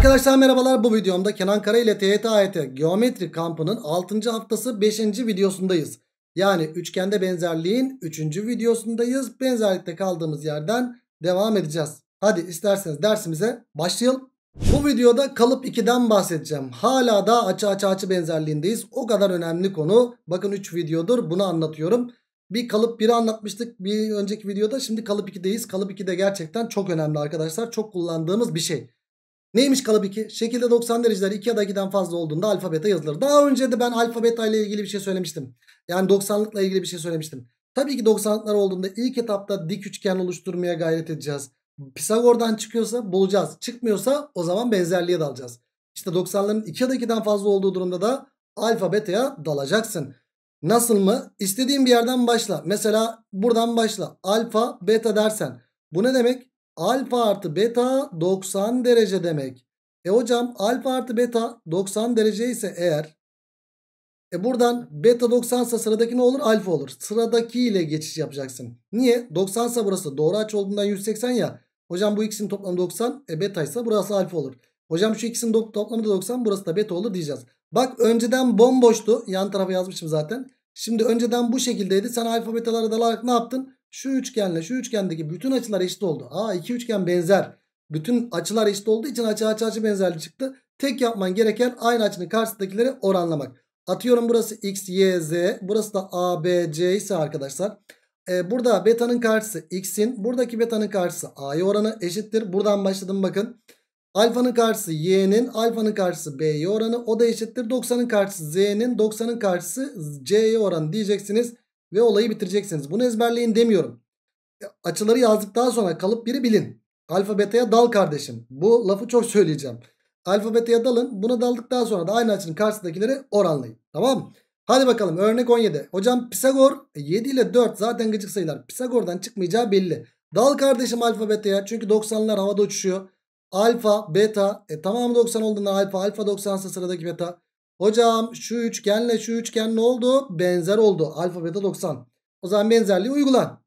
Arkadaşlar merhabalar bu videomda Kenan Kara ile TYT AYT e Geometri kampının 6. haftası 5. videosundayız. Yani üçgende benzerliğin 3. videosundayız. Benzerlikte kaldığımız yerden devam edeceğiz. Hadi isterseniz dersimize başlayalım. Bu videoda kalıp 2'den bahsedeceğim. Hala da açı açı açı benzerliğindeyiz. O kadar önemli konu. Bakın 3 videodur bunu anlatıyorum. Bir kalıp 1'i anlatmıştık bir önceki videoda. Şimdi kalıp 2'deyiz. Kalıp 2 de gerçekten çok önemli arkadaşlar. Çok kullandığımız bir şey. Neymiş kalabiki? Şekilde 90 dereceler 2 ya da 2'den fazla olduğunda alfa beta yazılır. Daha önce de ben alfa beta ile ilgili bir şey söylemiştim. Yani 90'lıkla ilgili bir şey söylemiştim. Tabii ki 90'lıklar olduğunda ilk etapta dik üçgen oluşturmaya gayret edeceğiz. Pisagor'dan çıkıyorsa bulacağız. Çıkmıyorsa o zaman benzerliğe dalacağız. İşte 90'ların 2 ya da 2'den fazla olduğu durumda da alfa beta'ya dalacaksın. Nasıl mı? İstediğin bir yerden başla. Mesela buradan başla. Alfa beta dersen. Bu ne demek? alfa artı beta 90 derece demek. E hocam alfa artı beta 90 derece ise eğer e buradan beta 90 ise sıradaki ne olur? Alfa olur. Sıradaki ile geçiş yapacaksın. Niye? 90 ise burası doğru açı olduğundan 180 ya. Hocam bu ikisinin toplamı 90. E beta ise burası alfa olur. Hocam şu ikisinin toplamı da 90 burası da beta olur diyeceğiz. Bak önceden bomboştu. Yan tarafa yazmışım zaten. Şimdi önceden bu şekildeydi. Sen alfa betaları dalarak ne yaptın? Şu üçgenle şu üçgendeki bütün açılar eşit oldu. Aa iki üçgen benzer. Bütün açılar eşit olduğu için açı açı açı benzerli çıktı. Tek yapman gereken aynı açının karşısındakileri oranlamak. Atıyorum burası x, y, z. Burası da a, b, c ise arkadaşlar. Ee, burada beta'nın karşısı x'in. Buradaki beta'nın karşısı a'ya oranı eşittir. Buradan başladım bakın. Alfanın karşısı y'nin, alfanın karşısı b'ye oranı o da eşittir. 90'ın karşısı z'nin, 90'ın karşısı c'ye oranı diyeceksiniz ve olayı bitireceksiniz. Bunu ezberleyin demiyorum. Açıları yazdıktan sonra kalıp biri bilin. Alfa beta'ya dal kardeşim. Bu lafı çok söyleyeceğim. Alfa beta'ya dalın. Buna daldıktan sonra da aynı açının karşısındakileri oranlayın. Tamam Hadi bakalım örnek 17. Hocam Pisagor 7 e, ile 4 zaten gıcık sayılar. Pisagor'dan çıkmayacağı belli. Dal kardeşim alfa beta'ya çünkü 90'lar havada uçuşuyor. Alfa beta e, tamamı 90 olduğunda alfa alfa 90 ise sıradaki beta. Hocam şu üçgenle şu üçgen ne oldu? Benzer oldu. Alfa beta 90. O zaman benzerliği uygulan.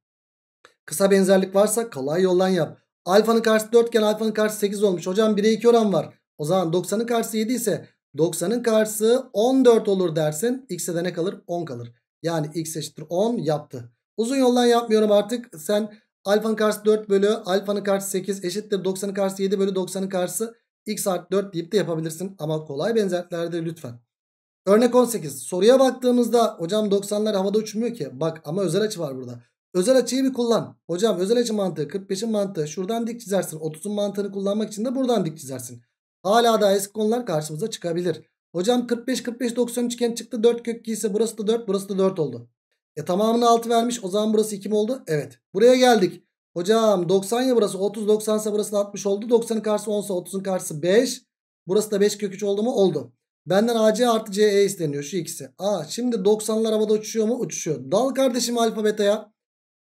Kısa benzerlik varsa kolay yoldan yap. Alfanın karşısı 4 iken alfanın karşısı 8 olmuş. Hocam 1'e 2 oran var. O zaman 90'ın karşısı 7 ise 90'ın karşısı 14 olur dersin. X'e de ne kalır? 10 kalır. Yani x eşittir 10 yaptı. Uzun yoldan yapmıyorum artık. Sen alfanın karşısı 4 bölü alfanın karşısı 8 eşittir 90'ın karşısı 7 bölü 90'ın karşısı x artı 4 deyip de yapabilirsin. Ama kolay benzerliklerde lütfen. Örnek 18. Soruya baktığımızda hocam 90'lar havada uçmuyor ki. Bak ama özel açı var burada. Özel açıyı bir kullan. Hocam özel açı mantığı 45'in mantığı şuradan dik çizersin. 30'un mantığını kullanmak için de buradan dik çizersin. Hala daha eski konular karşımıza çıkabilir. Hocam 45 45 90 üçgen çıktı 4 kök ise burası da 4 burası da 4 oldu. E tamamını 6 vermiş o zaman burası 2 mi oldu? Evet. Buraya geldik. Hocam 90 ya burası 30 90 ise burası da 60 oldu. 90'ın karşısı 10 ise 30'un karşısı 5. Burası da 5 kök 3 oldu mu? Oldu. Benden AC artı CE isteniyor şu ikisi. Aa, şimdi 90'lar havada uçuşuyor mu? Uçuşuyor. Dal kardeşim alfa beta ya.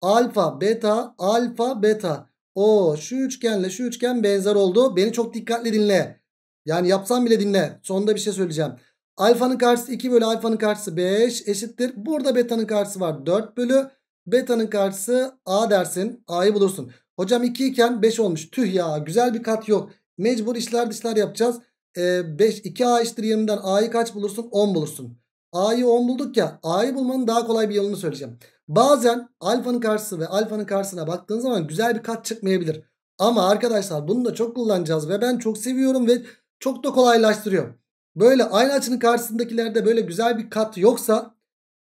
Alfa beta alfa beta. O şu üçgenle şu üçgen benzer oldu. Beni çok dikkatli dinle. Yani yapsam bile dinle. Sonunda bir şey söyleyeceğim. Alfanın karşısı 2 bölü alfanın karşısı 5 eşittir. Burada betanın karşısı var 4 bölü. Beta'nın karşısı A dersin. A'yı bulursun. Hocam 2 iken 5 olmuş. Tüh ya güzel bir kat yok. Mecbur işler dışlar yapacağız. E, 5, 2A eşittir 20'den A'yı kaç bulursun? 10 bulursun. A'yı 10 bulduk ya. A'yı bulmanın daha kolay bir yolunu söyleyeceğim. Bazen alfanın karşısı ve alfanın karşısına baktığın zaman güzel bir kat çıkmayabilir. Ama arkadaşlar bunu da çok kullanacağız ve ben çok seviyorum ve çok da kolaylaştırıyor. Böyle aynı açının karşısındakilerde böyle güzel bir kat yoksa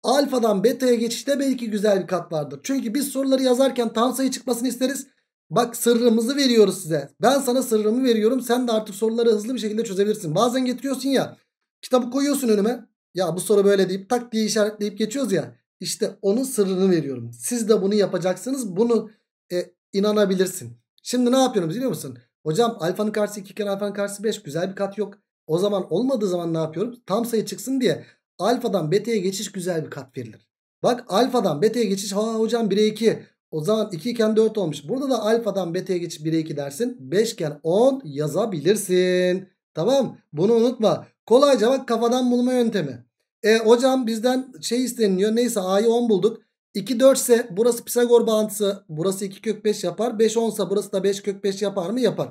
Alfadan beta'ya geçişte belki güzel bir kat vardır. Çünkü biz soruları yazarken tam sayı çıkmasını isteriz. Bak sırrımızı veriyoruz size. Ben sana sırrımı veriyorum. Sen de artık soruları hızlı bir şekilde çözebilirsin. Bazen getiriyorsun ya. Kitabı koyuyorsun önüme. Ya bu soru böyle deyip tak diye işaretleyip geçiyoruz ya. İşte onun sırrını veriyorum. Siz de bunu yapacaksınız. Bunu e, inanabilirsin. Şimdi ne yapıyoruz biliyor musun? Hocam alfanın karşısı 2 iken alfanın karşısı 5. Güzel bir kat yok. O zaman olmadığı zaman ne yapıyorum? Tam sayı çıksın diye Alfadan beta'ya geçiş güzel bir kat verilir. Bak alfadan beta'ya geçiş ha hocam 1'e 2. O zaman 2 iken 4 olmuş. Burada da alfadan beta'ya geçiş 1'e 2 dersin. 5 iken 10 yazabilirsin. Tamam bunu unutma. Kolayca bak kafadan bulma yöntemi. E hocam bizden şey isteniyor. Neyse a'yı 10 bulduk. 2 4 ise burası Pisagor bağıntısı. Burası 2 kök 5 yapar. 5 10 ise burası da 5 kök 5 yapar mı? Yapar.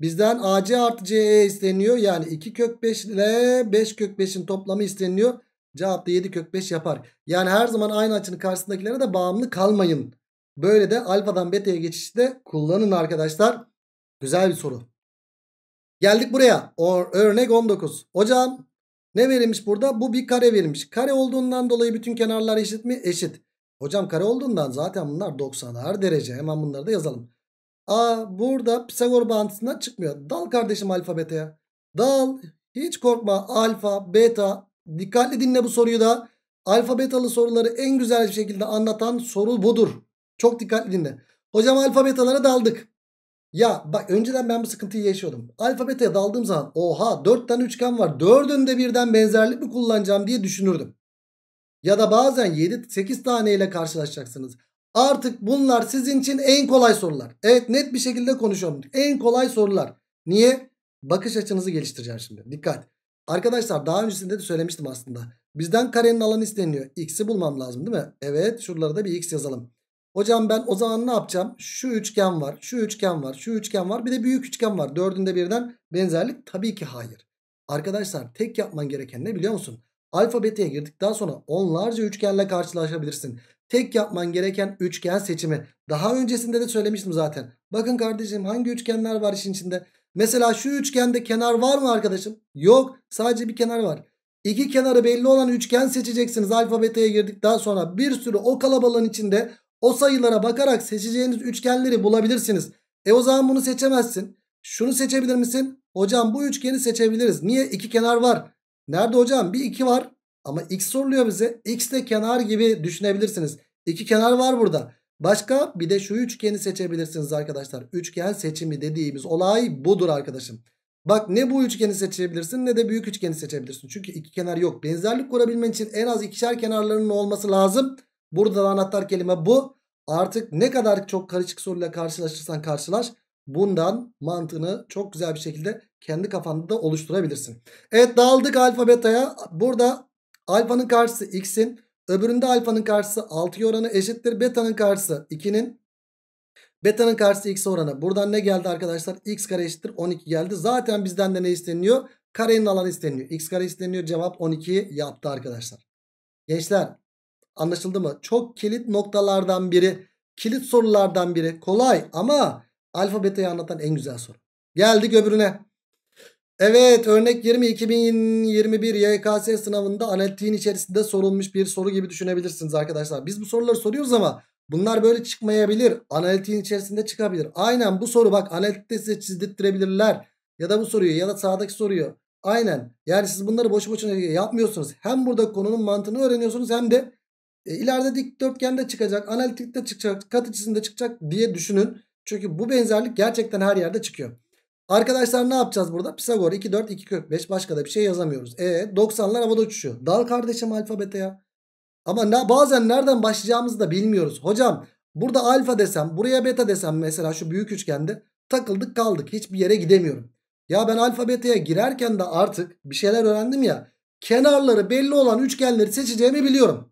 Bizden AC artı CE isteniyor. Yani 2 kök 5 ile 5 kök 5'in toplamı isteniyor. Cevap da 7 kök 5 yapar. Yani her zaman aynı açının karşısındakilere de bağımlı kalmayın. Böyle de alfadan beta'ya geçişte kullanın arkadaşlar. Güzel bir soru. Geldik buraya. Or, örnek 19. Hocam ne verilmiş burada? Bu bir kare verilmiş. Kare olduğundan dolayı bütün kenarlar eşit mi? Eşit. Hocam kare olduğundan zaten bunlar 90'ar derece. Hemen bunları da yazalım. A burada Pisagor bağıntısından çıkmıyor. Dal kardeşim alfa beta'ya. Dal. Hiç korkma alfa beta. Dikkatli dinle bu soruyu da. Alfa betalı soruları en güzel bir şekilde anlatan soru budur. Çok dikkatli dinle. Hocam alfa betalara daldık. Ya bak önceden ben bu sıkıntıyı yaşıyordum. Alfa beta'ya daldığım zaman oha 4 tane üçgen var. 4'ünde birden benzerlik mi kullanacağım diye düşünürdüm. Ya da bazen 7-8 ile karşılaşacaksınız. Artık bunlar sizin için en kolay sorular. Evet net bir şekilde konuşalım. En kolay sorular. Niye? Bakış açınızı geliştireceğim şimdi. Dikkat. Arkadaşlar daha öncesinde de söylemiştim aslında. Bizden karenin alanı isteniyor. X'i bulmam lazım değil mi? Evet şuralara da bir X yazalım. Hocam ben o zaman ne yapacağım? Şu üçgen var, şu üçgen var, şu üçgen var. Bir de büyük üçgen var. Dördünde birden benzerlik tabii ki hayır. Arkadaşlar tek yapman gereken ne biliyor musun? Alfabeteye girdikten sonra onlarca üçgenle karşılaşabilirsin. Tek yapman gereken üçgen seçimi. Daha öncesinde de söylemiştim zaten. Bakın kardeşim hangi üçgenler var işin içinde? Mesela şu üçgende kenar var mı arkadaşım? Yok. Sadece bir kenar var. İki kenarı belli olan üçgen seçeceksiniz. Alfabeteye beta'ya girdikten sonra bir sürü o kalabalığın içinde o sayılara bakarak seçeceğiniz üçgenleri bulabilirsiniz. E o zaman bunu seçemezsin. Şunu seçebilir misin? Hocam bu üçgeni seçebiliriz. Niye? İki kenar var. Nerede hocam? Bir iki var. Ama x soruluyor bize. X de kenar gibi düşünebilirsiniz. İki kenar var burada. Başka bir de şu üçgeni seçebilirsiniz arkadaşlar. Üçgen seçimi dediğimiz olay budur arkadaşım. Bak ne bu üçgeni seçebilirsin ne de büyük üçgeni seçebilirsin. Çünkü iki kenar yok. Benzerlik kurabilmen için en az ikişer kenarlarının olması lazım. Burada da anahtar kelime bu. Artık ne kadar çok karışık soruyla karşılaşırsan karşılaş. Bundan mantığını çok güzel bir şekilde kendi kafanda da oluşturabilirsin. Evet dağıldık alfabetaya. Burada Alfanın karşısı x'in öbüründe alfanın karşısı 6 oranı eşittir. Beta'nın karşısı 2'nin Beta'nın karşısı x oranı. Buradan ne geldi arkadaşlar? x kare eşittir 12 geldi. Zaten bizden de ne isteniyor? Karenin alanı isteniyor. x kare isteniyor. Cevap 12 yaptı arkadaşlar. Gençler anlaşıldı mı? Çok kilit noktalardan biri. Kilit sorulardan biri. Kolay ama alfa beta'yı anlatan en güzel soru. Geldik öbürüne. Evet örnek 20 2021 YKS sınavında analitiğin içerisinde sorulmuş bir soru gibi düşünebilirsiniz arkadaşlar. Biz bu soruları soruyoruz ama bunlar böyle çıkmayabilir. Analitiğin içerisinde çıkabilir. Aynen bu soru bak analitikte size çizdirttirebilirler. Ya da bu soruyu ya da sağdaki soruyu. Aynen yani siz bunları boş boşuna yapmıyorsunuz. Hem burada konunun mantığını öğreniyorsunuz hem de e, ileride dikdörtgende çıkacak, analitikte çıkacak, kat içinde çıkacak diye düşünün. Çünkü bu benzerlik gerçekten her yerde çıkıyor. Arkadaşlar ne yapacağız burada? Pisagor 2 4 2 kök 5 başka da bir şey yazamıyoruz. E 90'lar havada uçuşuyor. Dal kardeşim alfabete ya. Ama ne, bazen nereden başlayacağımızı da bilmiyoruz. Hocam burada alfa desem buraya beta desem mesela şu büyük üçgende takıldık kaldık. Hiçbir yere gidemiyorum. Ya ben alfa beta'ya girerken de artık bir şeyler öğrendim ya. Kenarları belli olan üçgenleri seçeceğimi biliyorum.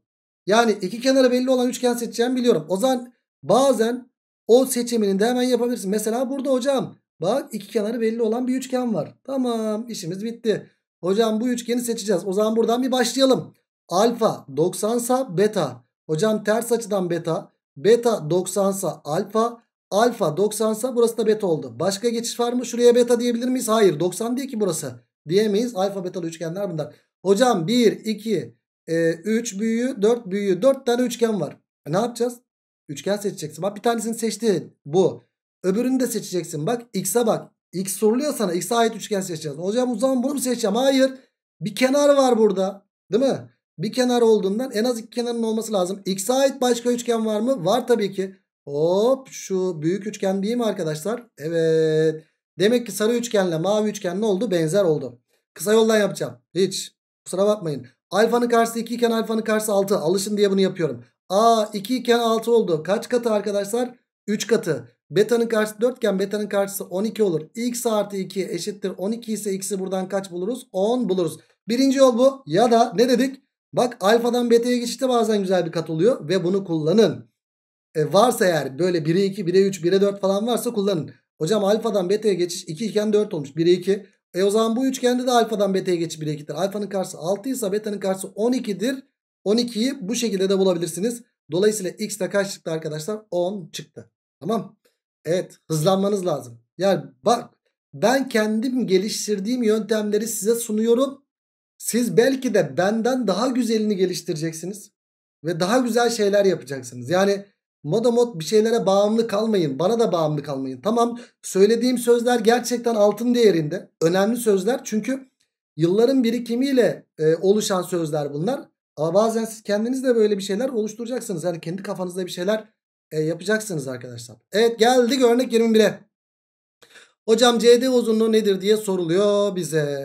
Yani iki kenarı belli olan üçgen seçeceğimi biliyorum. O zaman bazen o seçimini de hemen yapabilirsin. Mesela burada hocam Bak iki kenarı belli olan bir üçgen var. Tamam işimiz bitti. Hocam bu üçgeni seçeceğiz. O zaman buradan bir başlayalım. Alfa 90 sa beta. Hocam ters açıdan beta. Beta 90 sa alfa. Alfa 90 sa burası da beta oldu. Başka geçiş var mı? Şuraya beta diyebilir miyiz? Hayır 90 değil ki burası. Diyemeyiz. Alfa betalı üçgenler bunlar. Hocam 1, 2, 3 büyüğü, 4 büyüğü. 4 tane üçgen var. E ne yapacağız? Üçgen seçeceksin. Bak bir tanesini seçtin. Bu. Öbürünü de seçeceksin. Bak x'e bak. X soruluyor sana. X'e ait üçgen seçeceğiz. Hocam o zaman bunu mu seçeceğim? Hayır. Bir kenar var burada. Değil mi? Bir kenar olduğundan en az iki kenarın olması lazım. X'e ait başka üçgen var mı? Var tabii ki. Hop şu büyük üçgen değil mi arkadaşlar? Evet. Demek ki sarı üçgenle mavi üçgen ne oldu? Benzer oldu. Kısa yoldan yapacağım. Hiç. Kusura bakmayın. Alfanın karşısı 2 iken alfanın karşısı 6. Alışın diye bunu yapıyorum. A 2 iken 6 oldu. Kaç katı arkadaşlar? 3 katı. Beta'nın karşısı 4 iken beta'nın karşısı 12 olur. X artı 2 eşittir 12 ise x'i buradan kaç buluruz? 10 buluruz. Birinci yol bu. Ya da ne dedik? Bak alfadan beta'ya geçişte bazen güzel bir kat oluyor ve bunu kullanın. E varsa eğer böyle 1'e 2, 1'e 3, 1'e 4 falan varsa kullanın. Hocam alfadan beta'ya geçiş 2 iken 4 olmuş. 1'e 2. E o zaman bu üçgende de alfadan beta'ya geçiş 1'e 2'dir. Alfanın karşısı 6 ise beta'nın karşısı 12'dir. 12'yi bu şekilde de bulabilirsiniz. Dolayısıyla x de kaç çıktı arkadaşlar? 10 çıktı. Tamam Evet hızlanmanız lazım. Yani bak ben kendim geliştirdiğim yöntemleri size sunuyorum. Siz belki de benden daha güzelini geliştireceksiniz. Ve daha güzel şeyler yapacaksınız. Yani moda mod bir şeylere bağımlı kalmayın. Bana da bağımlı kalmayın. Tamam söylediğim sözler gerçekten altın değerinde. Önemli sözler çünkü yılların birikimiyle e, oluşan sözler bunlar. Ama bazen siz kendiniz de böyle bir şeyler oluşturacaksınız. Yani kendi kafanızda bir şeyler e, yapacaksınız arkadaşlar. Evet geldik örnek 21'e. Hocam CD uzunluğu nedir diye soruluyor bize.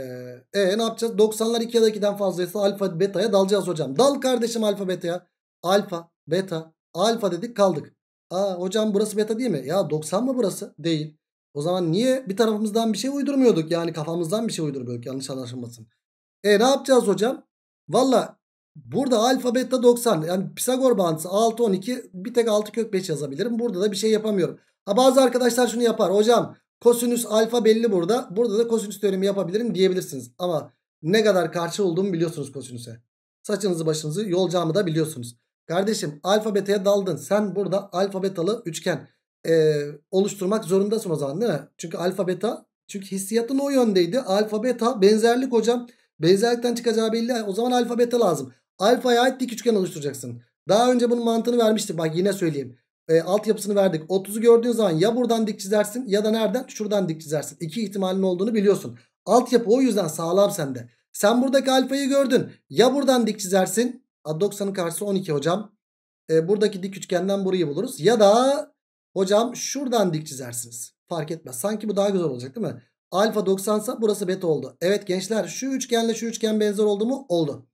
E ne yapacağız? 90'lar 2 ya da 2'den fazlaysa alfa beta'ya dalacağız hocam. Dal kardeşim alfa beta'ya. Alfa, beta, alfa dedik kaldık. Aa hocam burası beta değil mi? Ya 90 mı burası? Değil. O zaman niye bir tarafımızdan bir şey uydurmuyorduk? Yani kafamızdan bir şey uydurmuyorduk yanlış anlaşılmasın. E ne yapacağız hocam? Valla Burada alfa beta 90 yani Pisagor bağıntısı 6 12 bir tek 6 kök 5 yazabilirim. Burada da bir şey yapamıyorum. Ha bazı arkadaşlar şunu yapar. Hocam kosinüs alfa belli burada. Burada da kosinüs teoremi yapabilirim diyebilirsiniz. Ama ne kadar karşı olduğumu biliyorsunuz kosinüse. Saçınızı başınızı yolacağımı da biliyorsunuz. Kardeşim alfa beta'ya daldın. Sen burada alfa betalı üçgen e, oluşturmak zorundasın o zaman değil mi? Çünkü alfa beta çünkü hissiyatın o yöndeydi. Alfa beta benzerlik hocam. Benzerlikten çıkacağı belli. O zaman alfa beta lazım. Alfaya ait dik üçgen oluşturacaksın. Daha önce bunun mantığını vermiştim. Bak yine söyleyeyim. E, altyapısını verdik. 30'u gördüğün zaman ya buradan dik çizersin ya da nereden? Şuradan dik çizersin. İki ihtimalin olduğunu biliyorsun. Altyapı o yüzden sağlam sende. Sen buradaki alfayı gördün. Ya buradan dik çizersin. 90'ın karşısı 12 hocam. E, buradaki dik üçgenden burayı buluruz. Ya da hocam şuradan dik çizersiniz. Fark etmez. Sanki bu daha güzel olacak değil mi? Alfa 90 sa burası beta oldu. Evet gençler şu üçgenle şu üçgen benzer oldu mu? Oldu.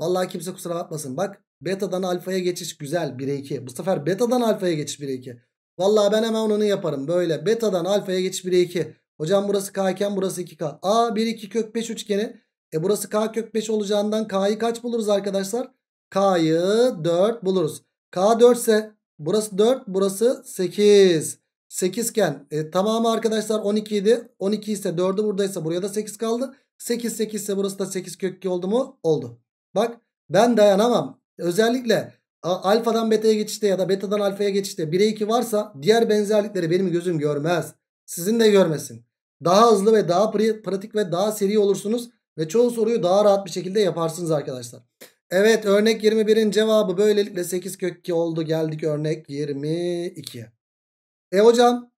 Vallahi kimse kusura bakmasın. Bak betadan alfaya geçiş güzel 1'e 2. Bu sefer betadan alfaya geçiş 1'e 2. Vallahi ben hemen onu yaparım. Böyle betadan alfaya geçiş 1'e 2. Hocam burası k iken burası 2k. A 1 2 kök 5 üçgeni. E burası k kök 5 olacağından k'yı kaç buluruz arkadaşlar? K'yı 4 buluruz. K 4 ise burası 4 burası 8. 8 iken e, tamamı arkadaşlar 12 idi. 12 ise 4'ü buradaysa buraya da 8 kaldı. 8 8 ise burası da 8 kök 2 oldu mu? Oldu. Bak ben dayanamam. Özellikle alfadan beta'ya geçişte ya da betadan alfaya geçişte 1'e 2 varsa diğer benzerlikleri benim gözüm görmez. Sizin de görmesin. Daha hızlı ve daha pratik ve daha seri olursunuz. Ve çoğu soruyu daha rahat bir şekilde yaparsınız arkadaşlar. Evet örnek 21'in cevabı böylelikle 8 kök 2 oldu. Geldik örnek 22'ye. E hocam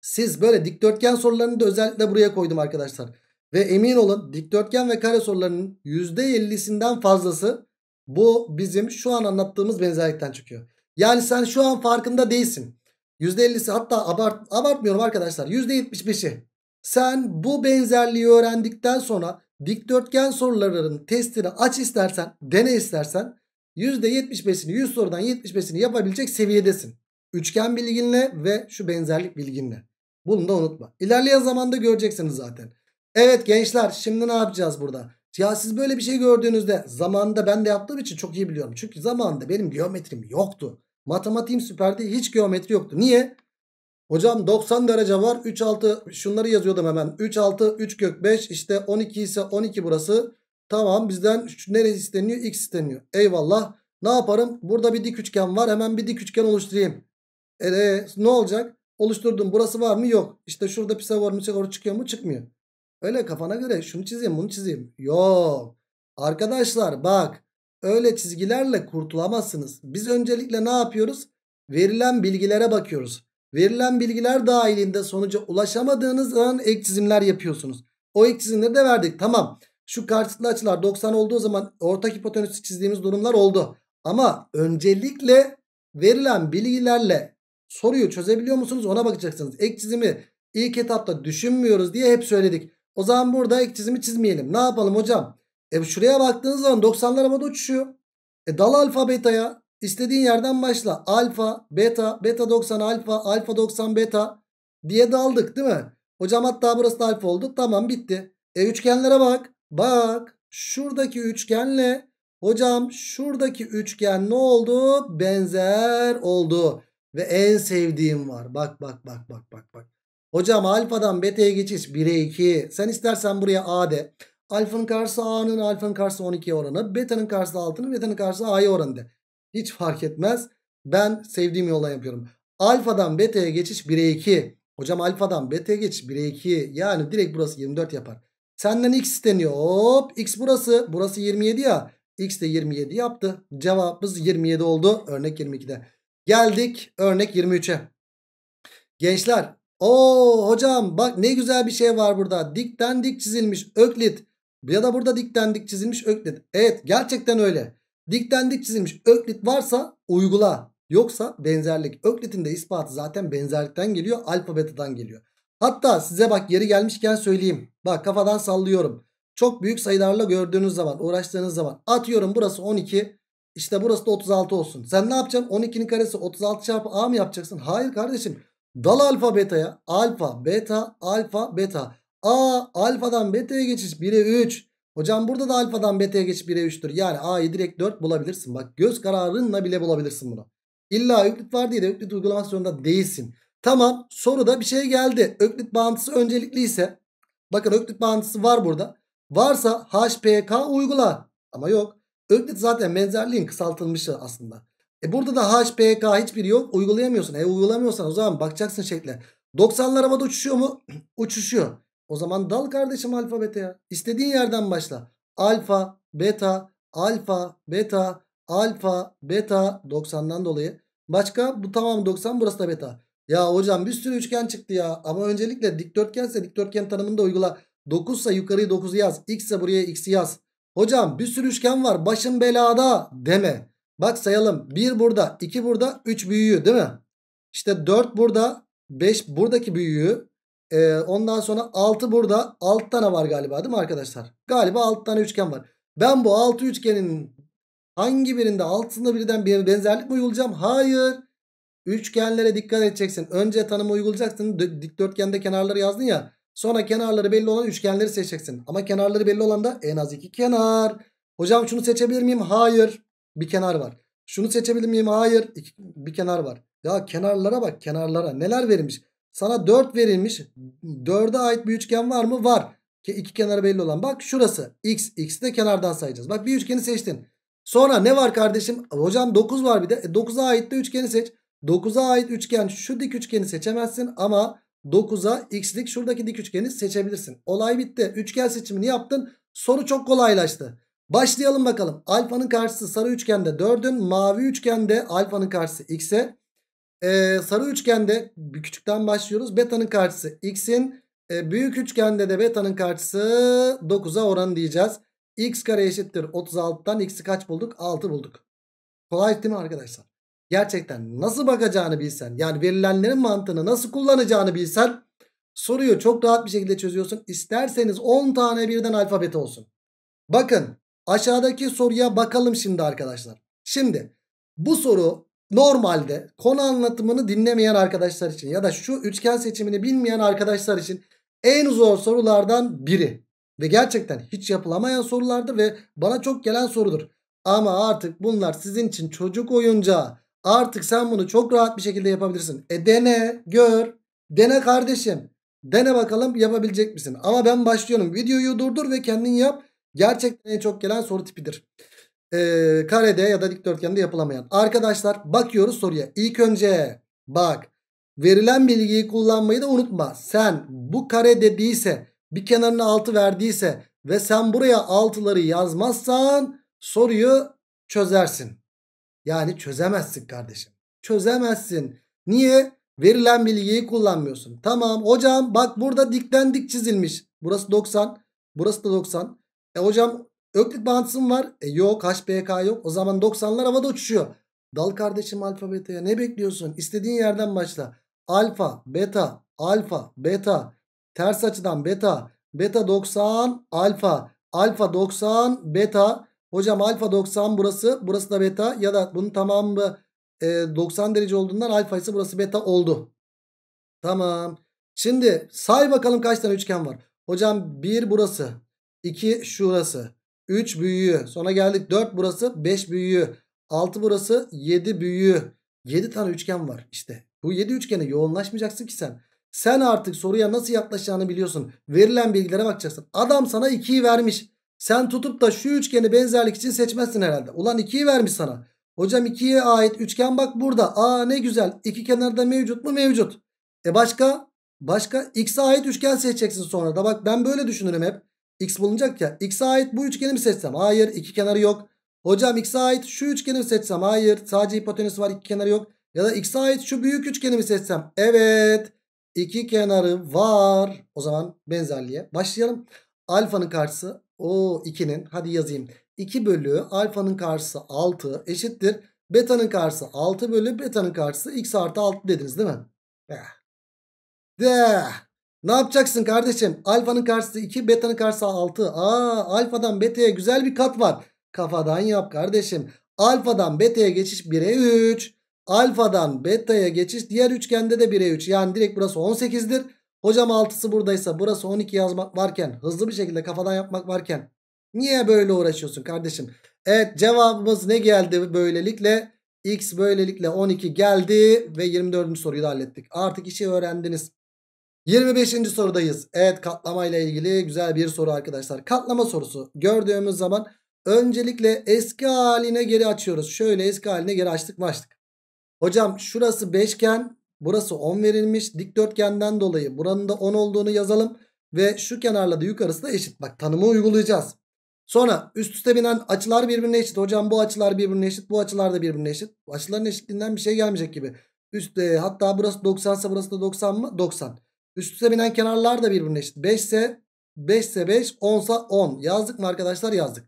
siz böyle dikdörtgen sorularını da özellikle buraya koydum arkadaşlar. Ve emin olun dikdörtgen ve kare sorularının %50'sinden fazlası bu bizim şu an anlattığımız benzerlikten çıkıyor. Yani sen şu an farkında değilsin. %50'si hatta abart, abartmıyorum arkadaşlar %75'i. Sen bu benzerliği öğrendikten sonra dikdörtgen sorularının testini aç istersen, dene istersen %75'ini 100 sorudan 75'ini yapabilecek seviyedesin. Üçgen bilginle ve şu benzerlik bilginle. Bunu da unutma. İlerleyen zamanda göreceksiniz zaten. Evet gençler şimdi ne yapacağız burada? Ya siz böyle bir şey gördüğünüzde zamanında ben de yaptığım için çok iyi biliyorum. Çünkü zamanında benim geometrim yoktu. Matematiğim süperdi hiç geometri yoktu. Niye? Hocam 90 derece var 3 6 şunları yazıyordum hemen. 3 6 3 kök 5 işte 12 ise 12 burası. Tamam bizden neresi isteniyor? X isteniyor. Eyvallah. Ne yaparım? Burada bir dik üçgen var. Hemen bir dik üçgen oluşturayım. E, e, ne olacak? Oluşturdum. Burası var mı? Yok. İşte şurada var mı çıkıyor mu? Çıkmıyor. Öyle kafana göre şunu çizeyim bunu çizeyim. Yok. Arkadaşlar bak öyle çizgilerle kurtulamazsınız. Biz öncelikle ne yapıyoruz? Verilen bilgilere bakıyoruz. Verilen bilgiler dahilinde sonuca ulaşamadığınız zaman ek çizimler yapıyorsunuz. O ek çizimleri de verdik. Tamam. Şu karşılıklı açılar 90 olduğu zaman ortak hipotenüsü çizdiğimiz durumlar oldu. Ama öncelikle verilen bilgilerle soruyu çözebiliyor musunuz ona bakacaksınız. Ek çizimi ilk etapta düşünmüyoruz diye hep söyledik. O zaman burada ek çizimi çizmeyelim. Ne yapalım hocam? E şuraya baktığınız zaman 90'lar havada uçuşuyor. E dal alfa betaya. İstediğin yerden başla. Alfa, beta, beta 90 alfa, alfa 90 beta diye daldık değil mi? Hocam hatta burası da alfa oldu. Tamam bitti. E üçgenlere bak. Bak şuradaki üçgenle hocam şuradaki üçgen ne oldu? Benzer oldu. Ve en sevdiğim var. Bak bak bak bak bak bak. Hocam alfadan beta'ya geçiş 1'e 2. Sen istersen buraya A de. Alfanın karşısı A'nın, alfanın karşısı 12 oranı. Beta'nın karşısı 6'nın, beta'nın karşısı A'ya oranı de. Hiç fark etmez. Ben sevdiğim yolla yapıyorum. Alfadan beta'ya geçiş 1'e 2. Hocam alfadan beta'ya geçiş 1'e 2. Yani direkt burası 24 yapar. Senden x isteniyor. Hop x burası. Burası 27 ya. X de 27 yaptı. Cevabımız 27 oldu. Örnek 22'de. Geldik örnek 23'e. Gençler Oo hocam bak ne güzel bir şey var burada. Dikten dik çizilmiş öklit. Ya da burada dikten dik çizilmiş öklit. Evet gerçekten öyle. Dikten dik çizilmiş öklit varsa uygula. Yoksa benzerlik. Öklit'in de ispatı zaten benzerlikten geliyor. Alfabetadan geliyor. Hatta size bak yeri gelmişken söyleyeyim. Bak kafadan sallıyorum. Çok büyük sayılarla gördüğünüz zaman uğraştığınız zaman atıyorum burası 12 işte burası da 36 olsun. Sen ne yapacaksın? 12'nin karesi 36 çarpı A mı yapacaksın? Hayır kardeşim. Dal alfa beta'ya alfa beta alfa beta. A alfadan beta'ya geçiş 1'e 3. Hocam burada da alfadan beta'ya geçiş 1'e 3'tür. Yani A'yı direkt 4 bulabilirsin. Bak göz kararınla bile bulabilirsin bunu. İlla Öklit var diye de Öklit uygulamak zorunda değilsin. Tamam soruda bir şey geldi. Öklit bağıntısı öncelikli ise bakın Öklit bağıntısı var burada. Varsa HPK uygula ama yok. Öklit zaten benzerliğin kısaltılmışı aslında. E burada da HPK hiçbir yok. Uygulayamıyorsun. E uygulamıyorsan o zaman bakacaksın şekle. 90'lar havada uçuşuyor mu? Uçuşuyor. O zaman dal kardeşim alfa beta ya. İstediğin yerden başla. Alfa, beta, alfa, beta, alfa, beta 90'dan dolayı. Başka bu tamam 90 burası da beta. Ya hocam bir sürü üçgen çıktı ya. Ama öncelikle dikdörtgense dikdörtgen tanımını da uygula. 9 ise yukarıyı 9'u yaz. X ise buraya x'i yaz. Hocam bir sürü üçgen var. Başın belada deme. Bak sayalım 1 burada 2 burada 3 büyüğü değil mi? İşte 4 burada 5 buradaki büyüğü e, ondan sonra 6 burada 6 tane var galiba değil mi arkadaşlar? Galiba 6 tane üçgen var. Ben bu 6 üçgenin hangi birinde altında birden bir benzerlik mi uygulayacağım? Hayır. Üçgenlere dikkat edeceksin. Önce tanımı uygulayacaksın. Dikdörtgende kenarları yazdın ya. Sonra kenarları belli olan üçgenleri seçeceksin. Ama kenarları belli olan da en az iki kenar. Hocam şunu seçebilir miyim? Hayır. Bir kenar var. Şunu seçebilir miyim? Hayır. İki, bir kenar var. Ya kenarlara bak kenarlara. Neler verilmiş? Sana 4 verilmiş. 4'e ait bir üçgen var mı? Var. Ki iki kenarı belli olan. Bak şurası. X. X'i de kenardan sayacağız. Bak bir üçgeni seçtin. Sonra ne var kardeşim? E, hocam 9 var bir de. E, 9'a ait de üçgeni seç. 9'a ait üçgen şu dik üçgeni seçemezsin ama 9'a x'lik şuradaki dik üçgeni seçebilirsin. Olay bitti. Üçgen seçimini yaptın. Soru çok kolaylaştı. Başlayalım bakalım. Alfanın karşısı sarı üçgende 4'ün. Mavi üçgende alfanın karşısı x'e. Ee, sarı üçgende küçükten başlıyoruz. Beta'nın karşısı x'in. E, büyük üçgende de beta'nın karşısı 9'a oranı diyeceğiz. x kare eşittir 36'dan x'i kaç bulduk? 6 bulduk. Kolay değil mi arkadaşlar? Gerçekten nasıl bakacağını bilsen yani verilenlerin mantığını nasıl kullanacağını bilsen soruyu çok rahat bir şekilde çözüyorsun. İsterseniz 10 tane birden alfabeti olsun. Bakın Aşağıdaki soruya bakalım şimdi arkadaşlar. Şimdi bu soru normalde konu anlatımını dinlemeyen arkadaşlar için ya da şu üçgen seçimini bilmeyen arkadaşlar için en zor sorulardan biri. Ve gerçekten hiç yapılamayan sorulardır ve bana çok gelen sorudur. Ama artık bunlar sizin için çocuk oyuncağı. Artık sen bunu çok rahat bir şekilde yapabilirsin. E dene, gör, dene kardeşim. Dene bakalım yapabilecek misin? Ama ben başlıyorum. Videoyu durdur ve kendin yap. Gerçekten en çok gelen soru tipidir. Ee, karede ya da dikdörtgende yapılamayan. Arkadaşlar bakıyoruz soruya. İlk önce bak verilen bilgiyi kullanmayı da unutma. Sen bu kare dediyse bir kenarına 6 verdiyse ve sen buraya altıları yazmazsan soruyu çözersin. Yani çözemezsin kardeşim. Çözemezsin. Niye? Verilen bilgiyi kullanmıyorsun. Tamam hocam bak burada dikten dik çizilmiş. Burası 90. Burası da 90. E hocam öklük bağıntısı mı var? E yok HPK yok. O zaman 90'lar havada uçuşuyor. Dal kardeşim alfa beta'ya ne bekliyorsun? İstediğin yerden başla. Alfa, beta, alfa, beta. Ters açıdan beta. Beta 90, alfa. Alfa 90, beta. Hocam alfa 90 burası. Burası da beta. Ya da bunun tamamı e, 90 derece olduğundan alfa ise burası beta oldu. Tamam. Şimdi say bakalım kaç tane üçgen var. Hocam 1 burası. 2 şurası. 3 büyüğü. Sonra geldik 4 burası 5 büyüğü. 6 burası 7 büyüğü. 7 tane üçgen var işte. Bu 7 üçgene yoğunlaşmayacaksın ki sen. Sen artık soruya nasıl yaklaşacağını biliyorsun. Verilen bilgilere bakacaksın. Adam sana 2'yi vermiş. Sen tutup da şu üçgeni benzerlik için seçmezsin herhalde. Ulan 2'yi vermiş sana. Hocam 2'ye ait üçgen bak burada. Aa ne güzel. İki kenarda mevcut mu? Mevcut. E başka? Başka? X'e ait üçgen seçeceksin sonra da. Bak ben böyle düşünürüm hep. X bulunacak ya. X'e ait bu üçgeni mi seçsem? Hayır. iki kenarı yok. Hocam X'e ait şu üçgeni mi seçsem? Hayır. Sadece hipotenüs var. iki kenarı yok. Ya da X'e ait şu büyük üçgeni mi seçsem? Evet. iki kenarı var. O zaman benzerliğe başlayalım. Alfanın karşısı o 2'nin. Hadi yazayım. 2 bölü alfanın karşısı 6 eşittir. Beta'nın karşısı 6 bölü beta'nın karşısı x artı 6 dediniz değil mi? Eh. De. Ne yapacaksın kardeşim? Alfanın karşısı 2, betanın karşısı 6. Aa, alfadan beta'ya güzel bir kat var. Kafadan yap kardeşim. Alfadan beta'ya geçiş 1'e 3. Alfadan beta'ya geçiş diğer üçgende de 1'e 3. Yani direkt burası 18'dir. Hocam 6'sı buradaysa burası 12 yazmak varken hızlı bir şekilde kafadan yapmak varken niye böyle uğraşıyorsun kardeşim? Evet cevabımız ne geldi böylelikle? X böylelikle 12 geldi ve 24. soruyu da hallettik. Artık işi öğrendiniz. 25. sorudayız. Evet katlama ile ilgili güzel bir soru arkadaşlar. Katlama sorusu gördüğümüz zaman öncelikle eski haline geri açıyoruz. Şöyle eski haline geri açtık mı açtık. Hocam şurası beşgen burası 10 verilmiş. Dikdörtgenden dolayı buranın da 10 olduğunu yazalım. Ve şu kenarla da yukarısı da eşit. Bak tanımı uygulayacağız. Sonra üst üste binen açılar birbirine eşit. Hocam bu açılar birbirine eşit. Bu açılar da birbirine eşit. Açıların eşitliğinden bir şey gelmeyecek gibi. Üstte hatta burası 90 ise burası da 90 mı? 90. Üst üste binen kenarlar da birbirine eşit. 5 ise 5 ise 5 10 ise 10. Yazdık mı arkadaşlar yazdık.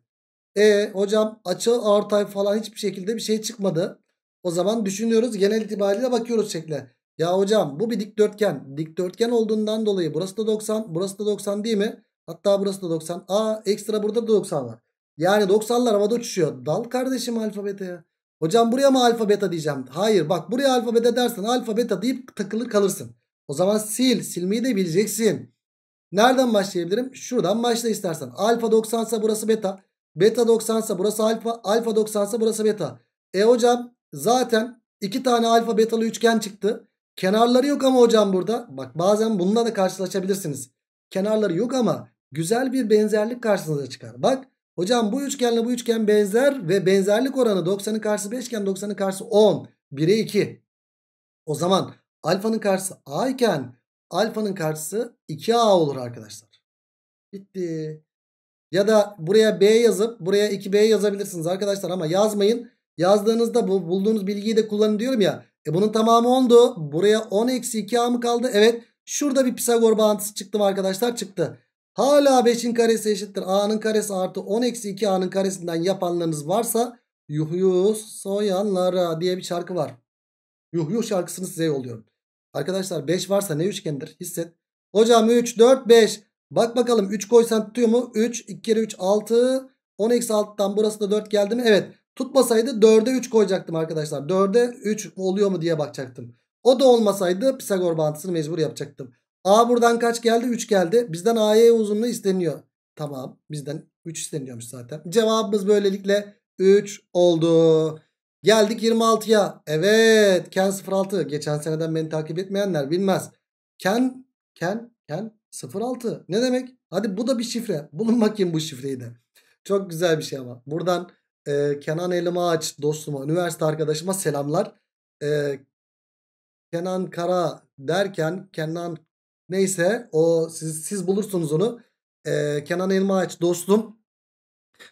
E hocam açı ortay falan hiçbir şekilde bir şey çıkmadı. O zaman düşünüyoruz genel itibariyle bakıyoruz şekle. Ya hocam bu bir dikdörtgen. Dikdörtgen olduğundan dolayı burası da 90 burası da 90 değil mi? Hatta burası da 90. Aa ekstra burada da 90 var. Yani 90'lar havada uçuşuyor. Dal kardeşim alfa ya. Hocam buraya mı alfa beta diyeceğim? Hayır bak buraya alfa beta dersen alfa deyip takılır kalırsın. O zaman sil. Silmeyi de bileceksin. Nereden başlayabilirim? Şuradan başla istersen. Alfa 90 ise burası beta. Beta 90 ise burası alfa. Alfa 90 ise burası beta. E hocam zaten iki tane alfa betalı üçgen çıktı. Kenarları yok ama hocam burada. Bak bazen bununla da karşılaşabilirsiniz. Kenarları yok ama güzel bir benzerlik karşınıza çıkar. Bak hocam bu üçgenle bu üçgen benzer ve benzerlik oranı 90'ın karşısı 5 iken 90'ın karşısı 10. 1'e 2. O zaman Alfanın karşısı A iken alfanın karşısı 2A olur arkadaşlar. Bitti. Ya da buraya B yazıp buraya 2B yazabilirsiniz arkadaşlar ama yazmayın. Yazdığınızda bu bulduğunuz bilgiyi de kullanın diyorum ya. E bunun tamamı 10'du. Buraya 10 eksi 2A mı kaldı? Evet. Şurada bir Pisagor bağıntısı çıktı mı arkadaşlar? Çıktı. Hala 5'in karesi eşittir. A'nın karesi artı 10 eksi 2A'nın karesinden yapanlarınız varsa yuh yuh soyanlara diye bir şarkı var. Yuh yuh şarkısını size yolluyorum. Arkadaşlar 5 varsa ne üçgendir? Hisset. Hocam 3, 4, 5. Bak bakalım 3 koysan tutuyor mu? 3, 2 kere 3, 6. 10 eksi 6'dan burası da 4 geldi mi? Evet. Tutmasaydı 4'e 3 koyacaktım arkadaşlar. 4'e 3 oluyor mu diye bakacaktım. O da olmasaydı Pisagor bağıntısını mecbur yapacaktım. A buradan kaç geldi? 3 geldi. Bizden AE uzunluğu isteniyor. Tamam. Bizden 3 isteniyormuş zaten. Cevabımız böylelikle 3 oldu. Geldik 26'ya. Evet. Ken 06. Geçen seneden beni takip etmeyenler bilmez. Ken, Ken, Ken 06. Ne demek? Hadi bu da bir şifre. Bulun bakayım bu şifreyi de. Çok güzel bir şey ama. Buradan e, Kenan Elmaç dostuma, üniversite arkadaşıma selamlar. E, Kenan Kara derken Kenan neyse o siz, siz bulursunuz onu. E, Kenan Elmaç dostum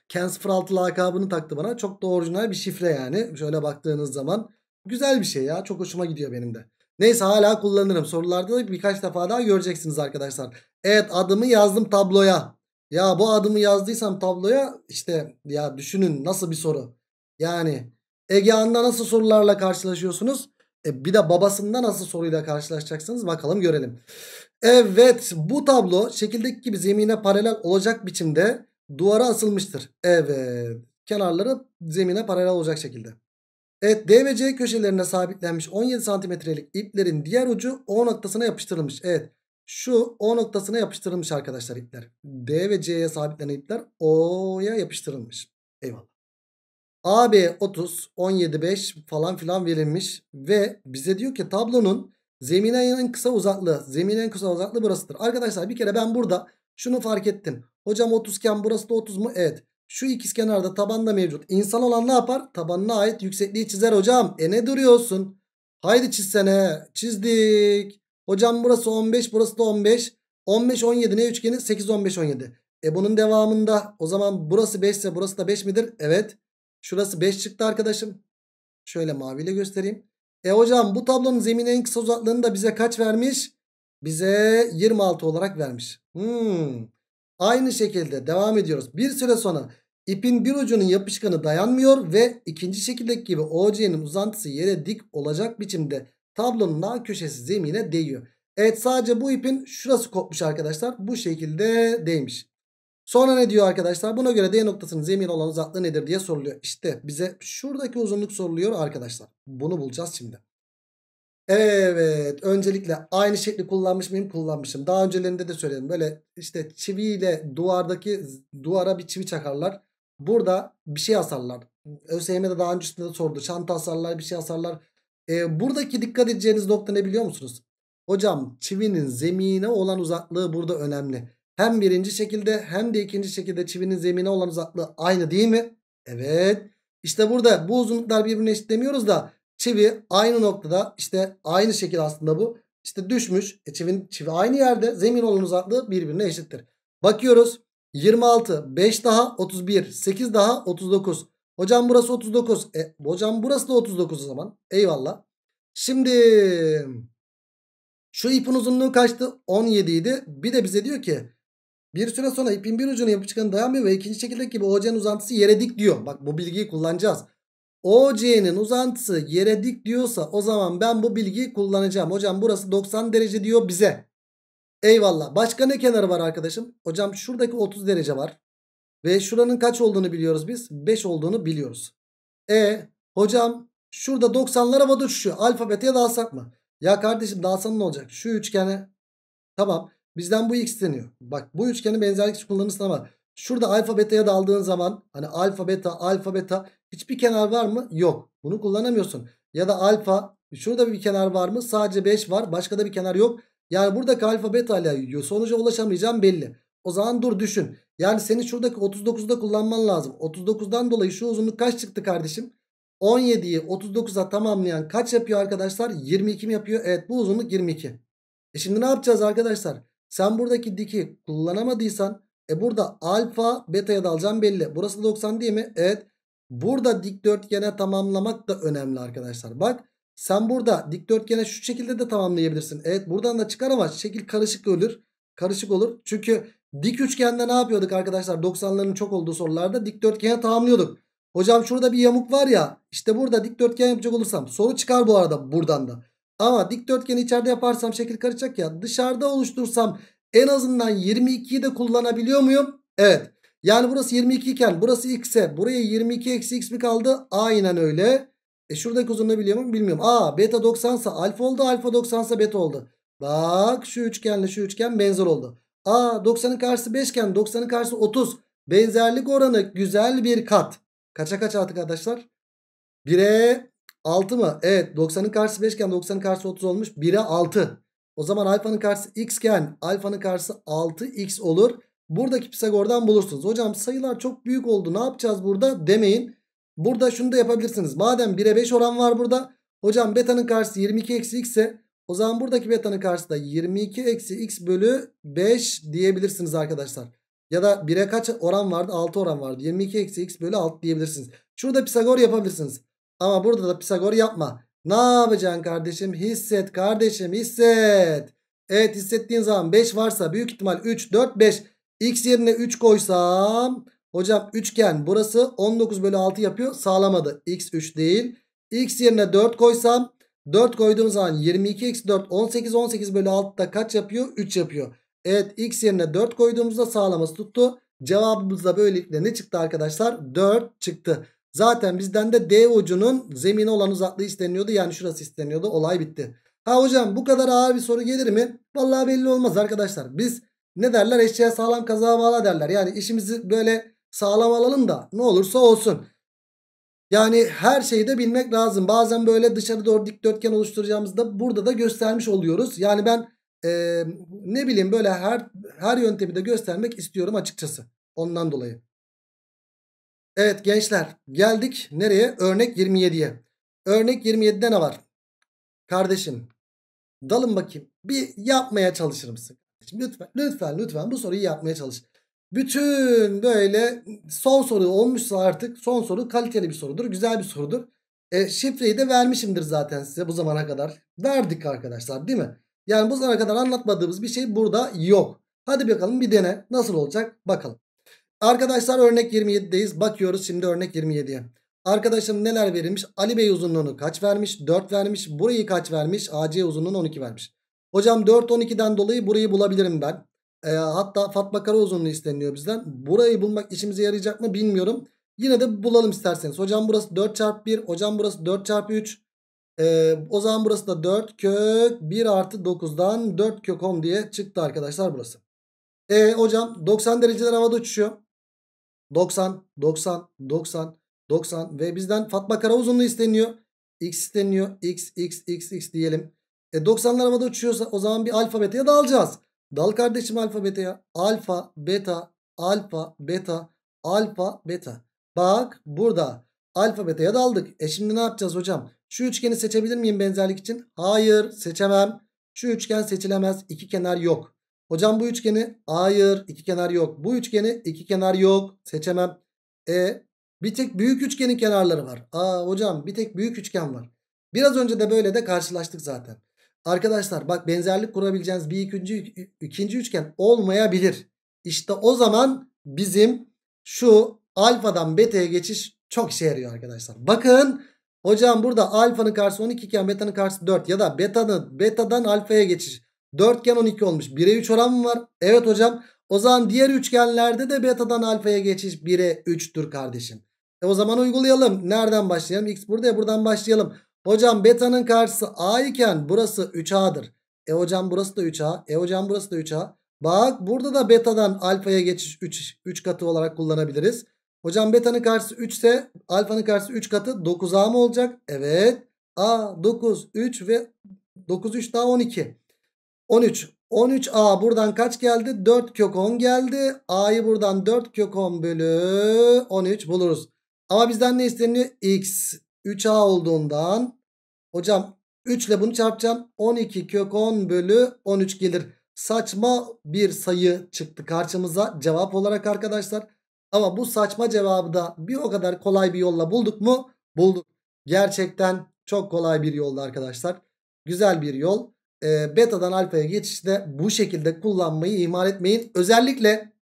Kens 06 lakabını taktı bana. Çok da orijinal bir şifre yani. Şöyle baktığınız zaman güzel bir şey ya. Çok hoşuma gidiyor benim de. Neyse hala kullanırım. Sorularda da birkaç defa daha göreceksiniz arkadaşlar. Evet adımı yazdım tabloya. Ya bu adımı yazdıysam tabloya işte ya düşünün nasıl bir soru. Yani Egeanda nasıl sorularla karşılaşıyorsunuz? E bir de babasında nasıl soruyla karşılaşacaksınız bakalım görelim. Evet bu tablo şekildeki gibi zemine paralel olacak biçimde duvara asılmıştır. Evet. Kenarları zemine paralel olacak şekilde. Evet D ve C köşelerine sabitlenmiş 17 santimetrelik iplerin diğer ucu O noktasına yapıştırılmış. Evet. Şu O noktasına yapıştırılmış arkadaşlar ipler. D ve C'ye sabitlenen ipler O'ya yapıştırılmış. Eyvallah. AB 30, 17, 5 falan filan verilmiş. Ve bize diyor ki tablonun zemine en kısa uzaklığı. Zemine en kısa uzaklığı burasıdır. Arkadaşlar bir kere ben burada şunu fark ettim. Hocam 30 iken burası da 30 mu? Evet. Şu ikizkenarda tabanda mevcut. İnsan olan ne yapar? Tabanına ait yüksekliği çizer hocam. E ne duruyorsun? Haydi çizsene. Çizdik. Hocam burası 15 burası da 15. 15 17 ne üçgeni? 8 15 17. E bunun devamında o zaman burası 5 ise burası da 5 midir? Evet. Şurası 5 çıktı arkadaşım. Şöyle maviyle göstereyim. E hocam bu tablonun zemin en kısa uzaklığını da bize kaç vermiş? Bize 26 olarak vermiş. Hmm. Aynı şekilde devam ediyoruz. Bir süre sonra ipin bir ucunun yapışkanı dayanmıyor ve ikinci şekildeki gibi OC'nin uzantısı yere dik olacak biçimde tablonun A köşesi zemine değiyor. Evet sadece bu ipin şurası kopmuş arkadaşlar. Bu şekilde değmiş. Sonra ne diyor arkadaşlar? Buna göre D noktasının zemine olan uzaklığı nedir diye soruluyor. İşte bize şuradaki uzunluk soruluyor arkadaşlar. Bunu bulacağız şimdi. Evet öncelikle aynı şekli kullanmış mıyım kullanmışım. Daha öncelerinde de söyledim böyle işte çiviyle duvardaki duvara bir çivi çakarlar. Burada bir şey asarlar. de daha öncesinde de sordu. Çanta asarlar bir şey asarlar. E, buradaki dikkat edeceğiniz nokta ne biliyor musunuz? Hocam çivinin zemine olan uzaklığı burada önemli. Hem birinci şekilde hem de ikinci şekilde çivinin zemine olan uzaklığı aynı değil mi? Evet. İşte burada bu uzunluklar birbirine eşit demiyoruz da Çivi aynı noktada işte aynı şekil aslında bu. İşte düşmüş. E çivinin çivi aynı yerde. Zemin olan uzaklığı birbirine eşittir. Bakıyoruz. 26, 5 daha 31, 8 daha 39. Hocam burası 39. E, hocam burası da 39 o zaman. Eyvallah. Şimdi şu ipin uzunluğu kaçtı? 17 idi. Bir de bize diyor ki bir süre sonra ipin bir ucunu yapışkanı dayanmıyor ve ikinci şekildeki gibi OC'nin uzantısı yere dik diyor. Bak bu bilgiyi kullanacağız. OC'nin uzantısı yere dik diyorsa o zaman ben bu bilgiyi kullanacağım. Hocam burası 90 derece diyor bize. Eyvallah. Başka ne kenarı var arkadaşım? Hocam şuradaki 30 derece var. Ve şuranın kaç olduğunu biliyoruz biz? 5 olduğunu biliyoruz. E hocam şurada 90'lar havada uçuşuyor. Alfabeteye dalsak mı? Ya kardeşim dalsan ne olacak? Şu üçgene tamam bizden bu x deniyor. Bak bu üçgeni benzerlik kullanırsın ama Şurada alfa beta'ya daldığın zaman hani alfa beta alfa beta hiçbir kenar var mı? Yok. Bunu kullanamıyorsun. Ya da alfa şurada bir kenar var mı? Sadece 5 var. Başka da bir kenar yok. Yani buradaki alfa beta ile sonuca ulaşamayacağım belli. O zaman dur düşün. Yani seni şuradaki 39'da kullanman lazım. 39'dan dolayı şu uzunluk kaç çıktı kardeşim? 17'yi 39'a tamamlayan kaç yapıyor arkadaşlar? 22 mi yapıyor? Evet bu uzunluk 22. E şimdi ne yapacağız arkadaşlar? Sen buradaki diki kullanamadıysan e burada alfa beta'ya da alacağım belli. Burası da 90 değil mi? Evet. Burada dikdörtgene tamamlamak da önemli arkadaşlar. Bak sen burada dikdörtgene şu şekilde de tamamlayabilirsin. Evet buradan da çıkar ama şekil karışık olur. Karışık olur. Çünkü dik üçgende ne yapıyorduk arkadaşlar? 90'ların çok olduğu sorularda dikdörtgene tamamlıyorduk. Hocam şurada bir yamuk var ya işte burada dikdörtgen yapacak olursam soru çıkar bu arada buradan da. Ama dikdörtgeni içeride yaparsam şekil karışacak ya dışarıda oluştursam en azından 22'yi de kullanabiliyor muyum? Evet. Yani burası 22 iken burası x'e buraya 22 eksi x mi kaldı? Aynen öyle. E şuradaki uzunluğu biliyor muyum? Bilmiyorum. Aa beta 90 ise alfa oldu. Alfa 90 ise beta oldu. Bak şu üçgenle şu üçgen benzer oldu. Aa 90'ın karşısı 5 iken 90'ın karşısı 30. Benzerlik oranı güzel bir kat. Kaça kaç artık arkadaşlar? 1'e 6 mı? Evet 90'ın karşısı 5 iken 90'ın karşısı 30 olmuş. 1'e 6. O zaman alfanın karşısı x iken alfanın karşısı 6x olur. Buradaki Pisagor'dan bulursunuz. Hocam sayılar çok büyük oldu ne yapacağız burada demeyin. Burada şunu da yapabilirsiniz. Madem 1'e 5 oran var burada. Hocam betanın karşısı 22 eksi x ise o zaman buradaki betanın karşısı da 22 eksi x bölü 5 diyebilirsiniz arkadaşlar. Ya da 1'e kaç oran vardı? 6 oran vardı. 22 eksi x bölü 6 diyebilirsiniz. Şurada Pisagor yapabilirsiniz. Ama burada da Pisagor yapma. Ne yapacaksın kardeşim? Hisset kardeşim hisset. Evet hissettiğin zaman 5 varsa büyük ihtimal 3, 4, 5. X yerine 3 koysam hocam üçgen burası 19 bölü 6 yapıyor sağlamadı. X 3 değil. X yerine 4 koysam 4 koyduğum zaman 22 x 4 18 18 bölü 6 kaç yapıyor? 3 yapıyor. Evet x yerine 4 koyduğumuzda sağlaması tuttu. Cevabımız böylelikle ne çıktı arkadaşlar? 4 çıktı. Zaten bizden de D ucunun zemine olan uzaklığı isteniyordu. Yani şurası isteniyordu. Olay bitti. Ha hocam bu kadar ağır bir soru gelir mi? Vallahi belli olmaz arkadaşlar. Biz ne derler eşeğe sağlam kazağa bağla derler. Yani işimizi böyle sağlam alalım da ne olursa olsun. Yani her şeyi de bilmek lazım. Bazen böyle dışarı doğru dikdörtgen oluşturacağımızda burada da göstermiş oluyoruz. Yani ben e, ne bileyim böyle her her yöntemi de göstermek istiyorum açıkçası. Ondan dolayı. Evet gençler geldik nereye? Örnek 27'ye. Örnek 27'de ne var? Kardeşim dalın bakayım. Bir yapmaya çalışır mısın? Lütfen lütfen lütfen bu soruyu yapmaya çalış. Bütün böyle son soru olmuşsa artık son soru kaliteli bir sorudur. Güzel bir sorudur. E, şifreyi de vermişimdir zaten size bu zamana kadar. Verdik arkadaşlar değil mi? Yani bu zamana kadar anlatmadığımız bir şey burada yok. Hadi bakalım bir dene. Nasıl olacak? Bakalım. Arkadaşlar örnek 27'deyiz. Bakıyoruz şimdi örnek 27'ye. Arkadaşım neler verilmiş? Ali Bey uzunluğunu kaç vermiş? 4 vermiş. Burayı kaç vermiş? AC uzunluğunu 12 vermiş. Hocam 4 12'den dolayı burayı bulabilirim ben. E, hatta Fatma Kara uzunluğu isteniyor bizden. Burayı bulmak işimize yarayacak mı bilmiyorum. Yine de bulalım isterseniz. Hocam burası 4 çarpı 1. Hocam burası 4 çarpı 3. E, ee, o zaman burası da 4 kök 1 artı 9'dan 4 kök 10 diye çıktı arkadaşlar burası. E, hocam 90 dereceler havada uçuşuyor. 90, 90, 90, 90 ve bizden Fatma Karauzunlu isteniyor. X isteniyor. X, X, X, X diyelim. E 90'lar havada uçuyorsa o zaman bir alfa beta'ya dalacağız. Dal kardeşim alfa beta'ya. Alfa, beta, alfa, beta, alfa, beta. Bak burada alfa beta'ya daldık. E şimdi ne yapacağız hocam? Şu üçgeni seçebilir miyim benzerlik için? Hayır seçemem. Şu üçgen seçilemez. İki kenar yok. Hocam bu üçgeni hayır iki kenar yok. Bu üçgeni iki kenar yok. Seçemem. E bir tek büyük üçgenin kenarları var. Aa hocam bir tek büyük üçgen var. Biraz önce de böyle de karşılaştık zaten. Arkadaşlar bak benzerlik kurabileceğiniz bir ikinci, ikinci üçgen olmayabilir. İşte o zaman bizim şu alfadan beta'ya geçiş çok işe yarıyor arkadaşlar. Bakın hocam burada alfanın karşısı 12 iken betanın karşısı 4 ya da betanın betadan alfaya geçiş. Dörtgen 12 olmuş. 1'e 3 oran mı var? Evet hocam. O zaman diğer üçgenlerde de betadan alfaya geçiş 1'e 3'tür kardeşim. E o zaman uygulayalım. Nereden başlayalım? X burada ya buradan başlayalım. Hocam betanın karşısı A iken burası 3A'dır. E hocam burası da 3A. E hocam burası da 3A. Bak burada da betadan alfaya geçiş 3, 3 katı olarak kullanabiliriz. Hocam betanın karşısı 3 ise alfanın karşısı 3 katı 9A mı olacak? Evet. A 9 3 ve 9 3 daha 12. 13. 13a buradan kaç geldi? 4 kök 10 geldi. a'yı buradan 4 kök 10 bölü 13 buluruz. Ama bizden ne isteniyor? x 3a olduğundan. Hocam 3 ile bunu çarpacağım. 12 kök 10 bölü 13 gelir. Saçma bir sayı çıktı karşımıza cevap olarak arkadaşlar. Ama bu saçma cevabı da bir o kadar kolay bir yolla bulduk mu? Bulduk. Gerçekten çok kolay bir yolda arkadaşlar. Güzel bir yol. E, beta'dan alfaya geçişte bu şekilde kullanmayı ihmal etmeyin. Özellikle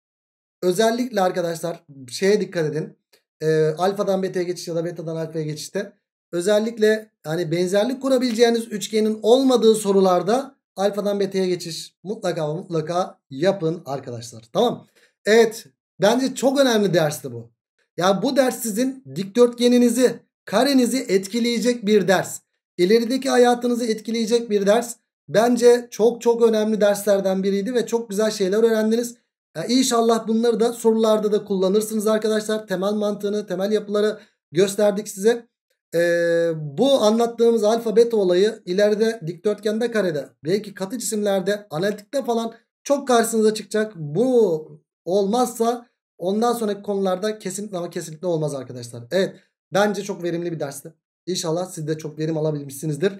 özellikle arkadaşlar şeye dikkat edin. E, alfadan beta'ya geçiş ya da beta'dan alfaya geçişte özellikle yani benzerlik kurabileceğiniz üçgenin olmadığı sorularda alfadan beta'ya geçiş mutlaka mutlaka yapın arkadaşlar. Tamam. Evet bence çok önemli dersti bu. Ya yani bu ders sizin dikdörtgeninizi karenizi etkileyecek bir ders. İlerideki hayatınızı etkileyecek bir ders. Bence çok çok önemli derslerden biriydi ve çok güzel şeyler öğrendiniz. İnşallah bunları da sorularda da kullanırsınız arkadaşlar. Temel mantığını, temel yapıları gösterdik size. E, bu anlattığımız alfabet olayı ileride dikdörtgende karede belki katı cisimlerde analitikte falan çok karşınıza çıkacak. Bu olmazsa ondan sonraki konularda kesinlikle ama kesinlikle olmaz arkadaşlar. Evet bence çok verimli bir dersti. İnşallah siz de çok verim alabilmişsinizdir.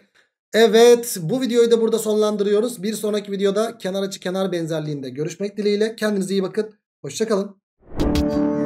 Evet bu videoyu da burada sonlandırıyoruz. Bir sonraki videoda kenar açı kenar benzerliğinde görüşmek dileğiyle. Kendinize iyi bakın. Hoşçakalın.